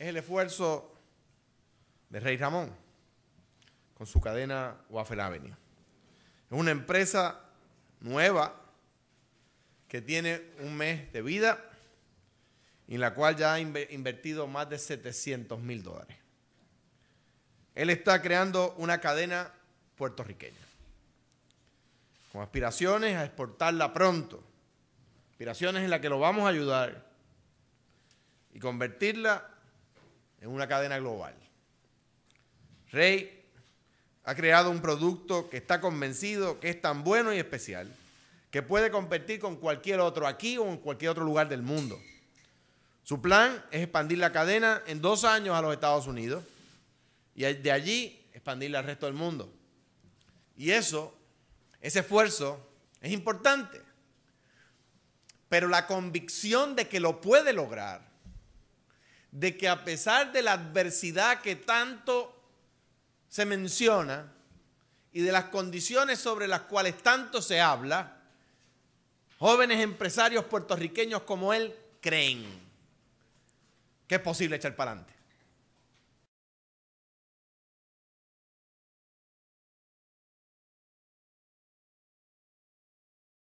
es el esfuerzo de Rey Ramón con su cadena Waffle Avenue. Es una empresa nueva que tiene un mes de vida y en la cual ya ha invertido más de 700 mil dólares. Él está creando una cadena puertorriqueña con aspiraciones a exportarla pronto, aspiraciones en las que lo vamos a ayudar y convertirla en una cadena global. Rey ha creado un producto que está convencido que es tan bueno y especial que puede competir con cualquier otro aquí o en cualquier otro lugar del mundo. Su plan es expandir la cadena en dos años a los Estados Unidos y de allí expandirla al resto del mundo. Y eso, ese esfuerzo es importante. Pero la convicción de que lo puede lograr de que a pesar de la adversidad que tanto se menciona y de las condiciones sobre las cuales tanto se habla, jóvenes empresarios puertorriqueños como él creen que es posible echar para adelante.